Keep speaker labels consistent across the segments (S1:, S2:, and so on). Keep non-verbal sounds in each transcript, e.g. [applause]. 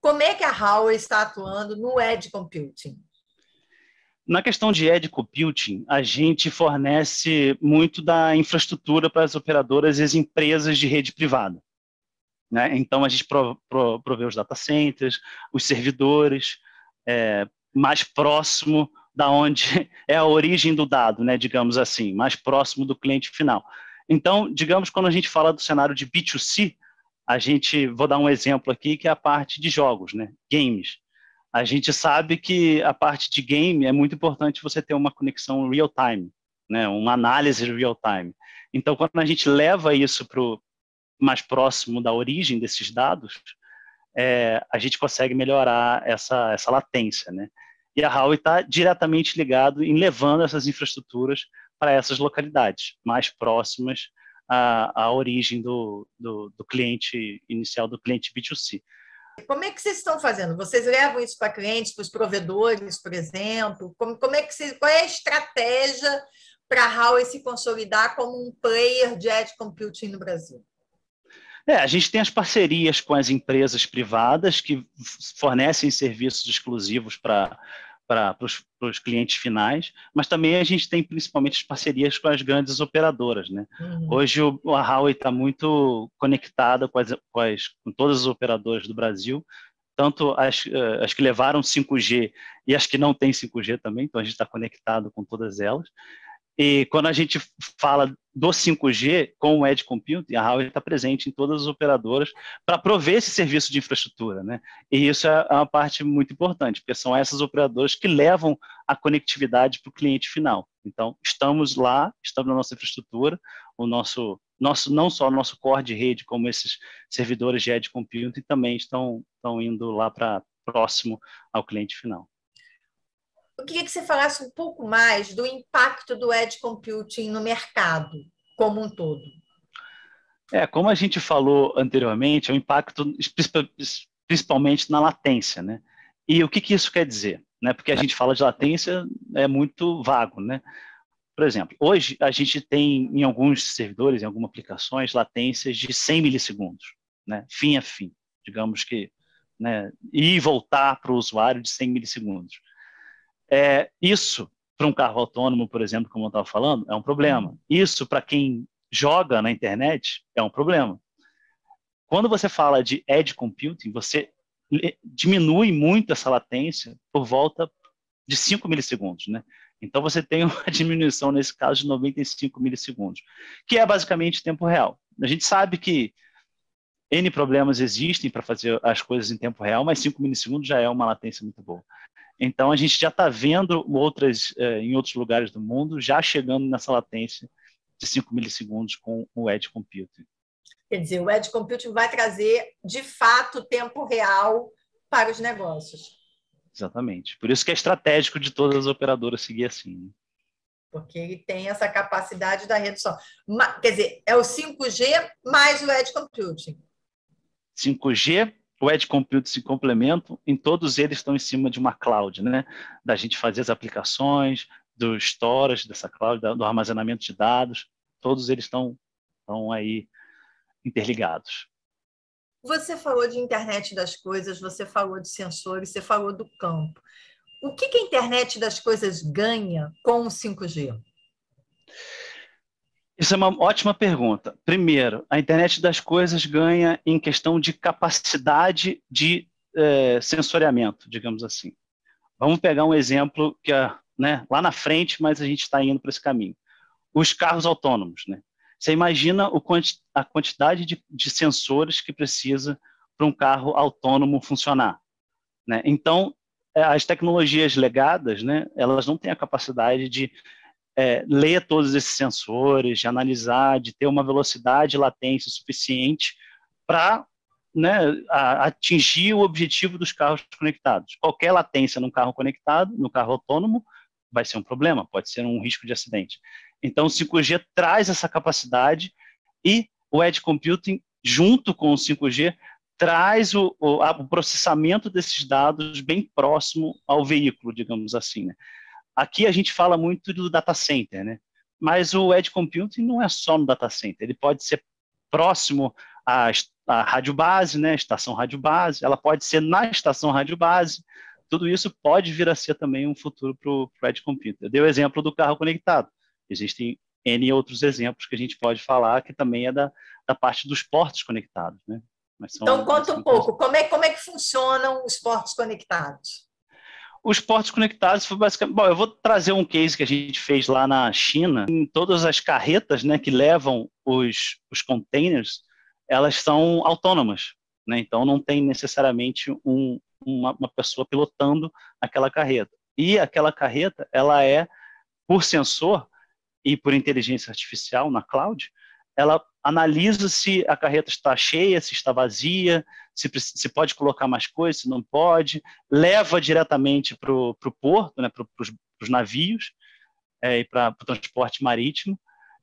S1: Como é que a Huawei está atuando no Edge Computing?
S2: Na questão de Edge Computing, a gente fornece muito da infraestrutura para as operadoras e as empresas de rede privada. Né? Então, a gente pro, pro, provê os data centers, os servidores, é, mais próximo da onde [laughs] é a origem do dado, né? digamos assim, mais próximo do cliente final. Então, digamos, quando a gente fala do cenário de B2C, a gente, vou dar um exemplo aqui, que é a parte de jogos, né? Games. A gente sabe que a parte de game é muito importante você ter uma conexão real-time, né? uma análise real-time. Então, quando a gente leva isso para mais próximo da origem desses dados, é, a gente consegue melhorar essa, essa latência. Né? E a Huawei está diretamente ligado em levando essas infraestruturas para essas localidades mais próximas a, a origem do, do, do cliente inicial, do cliente B2C.
S1: Como é que vocês estão fazendo? Vocês levam isso para clientes, para os provedores, por exemplo? Como, como é que vocês, qual é a estratégia para a Huawei se consolidar como um player de edge computing no Brasil?
S2: É, a gente tem as parcerias com as empresas privadas que fornecem serviços exclusivos para para os clientes finais, mas também a gente tem principalmente as parcerias com as grandes operadoras. Né? Uhum. Hoje o, a Huawei está muito conectada com, as, com, as, com todas as operadoras do Brasil, tanto as, eh, as que levaram 5G e as que não têm 5G também, então a gente está conectado com todas elas. E quando a gente fala do 5G com o Edge Computing, a Huawei está presente em todas as operadoras para prover esse serviço de infraestrutura. Né? E isso é, é uma parte muito importante, porque são essas operadoras que levam a conectividade para o cliente final. Então, estamos lá, estamos na nossa infraestrutura, o nosso, nosso não só o nosso core de rede, como esses servidores de Edge Computing também estão, estão indo lá para próximo ao cliente final.
S1: Eu queria que você falasse um pouco mais do impacto do Edge Computing no mercado como um todo.
S2: É, como a gente falou anteriormente, é o impacto principalmente na latência, né? E o que, que isso quer dizer? Né? Porque a é. gente fala de latência, é muito vago, né? Por exemplo, hoje a gente tem em alguns servidores, em algumas aplicações, latências de 100 milissegundos, né? fim a fim, digamos que, né? e voltar para o usuário de 100 milissegundos. É, isso, para um carro autônomo, por exemplo, como eu estava falando, é um problema. Isso, para quem joga na internet, é um problema. Quando você fala de edge computing, você diminui muito essa latência por volta de 5 milissegundos, né? Então você tem uma [laughs] diminuição nesse caso de 95 milissegundos, que é basicamente tempo real. A gente sabe que N problemas existem para fazer as coisas em tempo real, mas 5 milissegundos já é uma latência muito boa. Então a gente já está vendo outras eh, em outros lugares do mundo já chegando nessa latência de 5 milissegundos com o Edge Computing.
S1: Quer dizer, o Edge Computing vai trazer de fato tempo real para os negócios.
S2: Exatamente. Por isso que é estratégico de todas as operadoras seguir assim. Né?
S1: Porque ele tem essa capacidade da redução. Quer dizer, é o 5G mais o Edge Computing.
S2: 5G o Edge computing se complementam, em todos eles estão em cima de uma cloud, né? Da gente fazer as aplicações, do storage dessa cloud, do armazenamento de dados, todos eles estão, estão aí interligados.
S1: Você falou de internet das coisas, você falou de sensores, você falou do campo. O que, que a internet das coisas ganha com o 5G?
S2: Isso é uma ótima pergunta. Primeiro, a internet das coisas ganha em questão de capacidade de é, sensoriamento, digamos assim. Vamos pegar um exemplo que é né, lá na frente, mas a gente está indo para esse caminho. Os carros autônomos. Né? Você imagina quanti a quantidade de, de sensores que precisa para um carro autônomo funcionar. Né? Então, é, as tecnologias legadas, né, elas não têm a capacidade de é, ler todos esses sensores, de analisar, de ter uma velocidade e latência suficiente para né, atingir o objetivo dos carros conectados. Qualquer latência num carro conectado, no carro autônomo, vai ser um problema, pode ser um risco de acidente. Então, o 5G traz essa capacidade e o Edge Computing, junto com o 5G, traz o, o, o processamento desses dados bem próximo ao veículo, digamos assim. Né? Aqui a gente fala muito do data center, né? Mas o edge computing não é só no data center, ele pode ser próximo à, à rádio base, né? Estação rádio base, ela pode ser na estação rádio base. Tudo isso pode vir a ser também um futuro para o edge computing. Eu dei o exemplo do carro conectado. Existem N outros exemplos que a gente pode falar, que também é da, da parte dos portos conectados. Né? então,
S1: conta um pouco, como é, como é que funcionam os portos conectados?
S2: os portos conectados foi basicamente. Bom, eu vou trazer um case que a gente fez lá na China. Em todas as carretas né, que levam os, os containers, elas são autônomas. Né? Então não tem necessariamente um, uma, uma pessoa pilotando aquela carreta. E aquela carreta, ela é, por sensor e por inteligência artificial na cloud, ela analisa se a carreta está cheia, se está vazia, se, se pode colocar mais coisas, se não pode, leva diretamente para o porto, né, para os navios é, e para o transporte marítimo,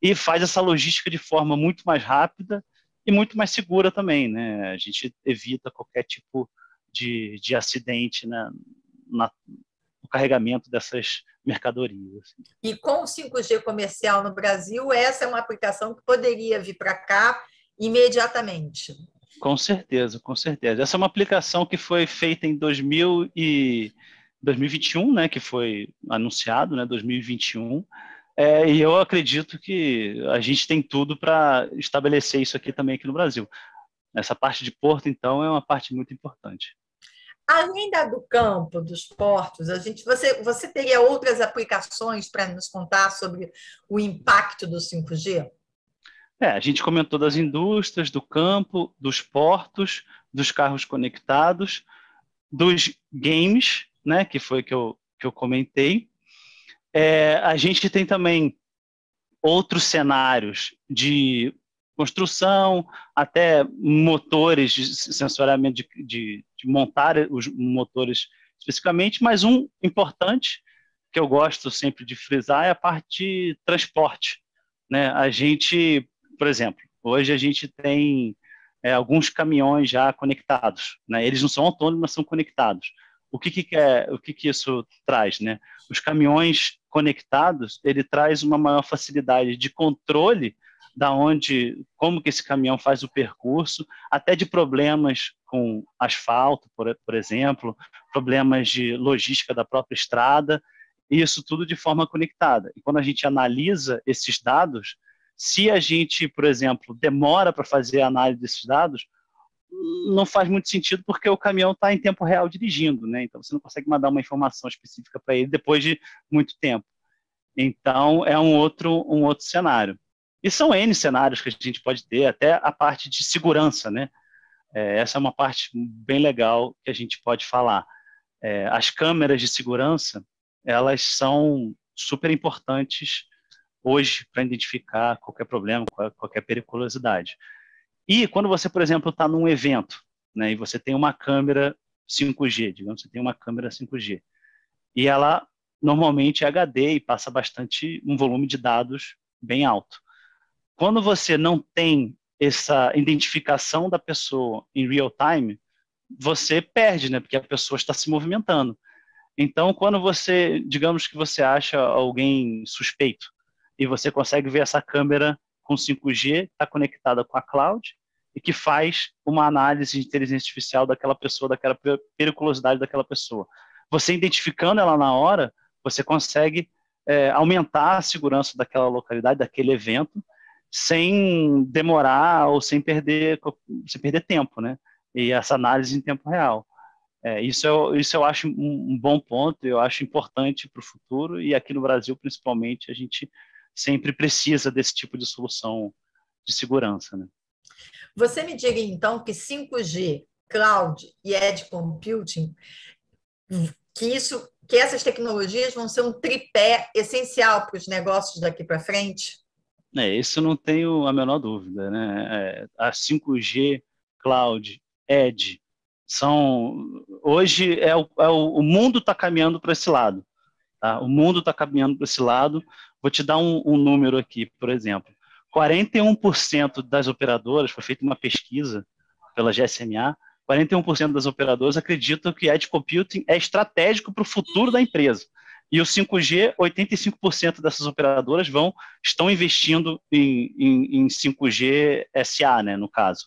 S2: e faz essa logística de forma muito mais rápida e muito mais segura também. Né? A gente evita qualquer tipo de, de acidente né, na, carregamento dessas mercadorias. Assim.
S1: E com o 5G comercial no Brasil, essa é uma aplicação que poderia vir para cá imediatamente.
S2: Com certeza, com certeza. Essa é uma aplicação que foi feita em 2000 e 2021, né, que foi anunciado, né, 2021. É, e eu acredito que a gente tem tudo para estabelecer isso aqui também aqui no Brasil. Essa parte de porto, então, é uma parte muito importante.
S1: Além da do campo, dos portos, a gente, você, você teria outras aplicações para nos contar sobre o impacto do 5G? É, a
S2: gente comentou das indústrias, do campo, dos portos, dos carros conectados, dos games, né, que foi que eu, que eu comentei. É, a gente tem também outros cenários de construção, até motores sensoriamente de, de, de, montar os motores especificamente, mas um importante que eu gosto sempre de frisar é a parte de transporte. Né? A gente, por exemplo, hoje a gente tem é, alguns caminhões já conectados. Né? Eles não são autônomos, mas são conectados. O que que, é, o que, que isso traz? Né? Os caminhões conectados, ele traz uma maior facilidade de controle da onde, como que esse caminhão faz o percurso, até de problemas com asfalto, por, por exemplo, problemas de logística da própria estrada, e isso tudo de forma conectada. E quando a gente analisa esses dados, se a gente, por exemplo, demora para fazer a análise desses dados, não faz muito sentido porque o caminhão está em tempo real dirigindo, né? Então você não consegue mandar uma informação específica para ele depois de muito tempo. Então é um outro um outro cenário. E são N cenários que a gente pode ter, até a parte de segurança, né? É, essa é uma parte bem legal que a gente pode falar. É, as câmeras de segurança, elas são super importantes hoje para identificar qualquer problema, qualquer periculosidade. E quando você, por exemplo, está num evento, né, e você tem uma câmera 5G, digamos, você tem uma câmera 5G, e ela normalmente é HD e passa bastante um volume de dados bem alto. Quando você não tem essa identificação da pessoa em real time, você perde, né? Porque a pessoa está se movimentando. Então, quando você, digamos que você acha alguém suspeito e você consegue ver essa câmera com 5G, está conectada com a cloud e que faz uma análise de inteligência artificial daquela pessoa, daquela periculosidade daquela pessoa. Você identificando ela na hora, você consegue é, aumentar a segurança daquela localidade, daquele evento, sem demorar ou sem perder, sem perder tempo, né? E essa análise em tempo real. É, isso, eu, isso eu acho um, um bom ponto, eu acho importante para o futuro e aqui no Brasil, principalmente, a gente sempre precisa desse tipo de solução de segurança. Né?
S1: Você me diga, então, que 5G, cloud e edge computing, que, isso, que essas tecnologias vão ser um tripé essencial para os negócios daqui para frente?
S2: É, isso não tenho a menor dúvida, né? É, a 5G, cloud, edge, são hoje é o, é o, o mundo está caminhando para esse lado. Tá? O mundo está caminhando para esse lado. Vou te dar um, um número aqui, por exemplo. 41% das operadoras, foi feita uma pesquisa pela GSMA, 41% das operadoras acreditam que Edge Computing é estratégico para o futuro da empresa. E o 5G, 85% dessas operadoras vão estão investindo em, em, em 5G SA, né, no caso.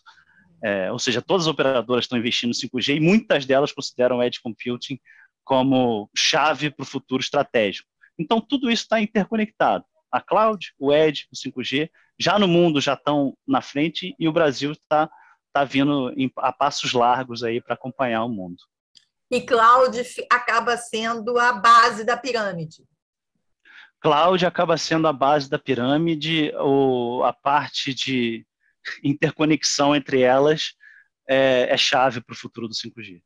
S2: É, ou seja, todas as operadoras estão investindo em 5G e muitas delas consideram o Edge Computing como chave para o futuro estratégico. Então, tudo isso está interconectado. A cloud, o Edge, o 5G, já no mundo já estão na frente e o Brasil está tá vindo a passos largos aí para acompanhar o mundo
S1: e Cláudio acaba sendo a base da pirâmide.
S2: Cláudio acaba sendo a base da pirâmide, ou a parte de interconexão entre elas é, é chave para o futuro do 5G.